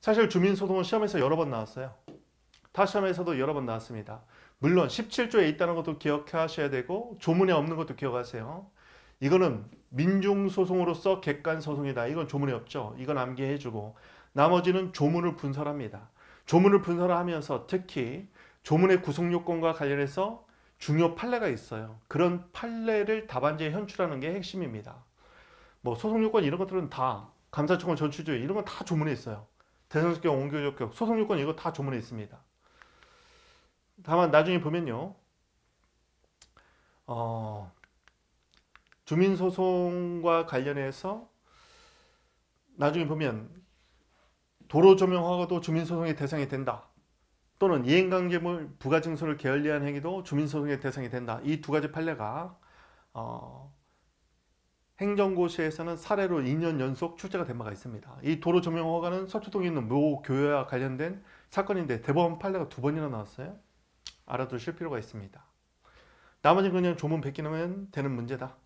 사실 주민소송은 시험에서 여러 번 나왔어요. 타시험에서도 여러 번 나왔습니다. 물론 17조에 있다는 것도 기억하셔야 되고 조문에 없는 것도 기억하세요. 이거는 민중소송으로서 객관소송이다. 이건 조문에 없죠. 이건 암기해주고 나머지는 조문을 분설합니다. 조문을 분설하면서 특히 조문의 구속요건과 관련해서 중요 판례가 있어요. 그런 판례를 답안지에 현출하는 게 핵심입니다. 뭐 소송 요건 이런 것들은 다 감사청원 전출조회 이런 건 다 조문에 있어요. 대선수격, 원교적격, 소송 요건 이거 다 조문에 있습니다. 다만 나중에 보면요. 어, 주민소송과 관련해서 나중에 보면 도로 조명허가도 주민소송의 대상이 된다. 또는 이행관계물 부가증서를 게을리한 행위도 주민소송의 대상이 된다. 이 두 가지 판례가 어, 행정고시에서는 사례로 2년 연속 출제가 된 바가 있습니다. 이 도로 점용 허가는 서초동에 있는 모 교회와 관련된 사건인데 대법원 판례가 두 번이나 나왔어요. 알아두실 필요가 있습니다. 나머지는 그냥 조문 베끼면 되는 문제다.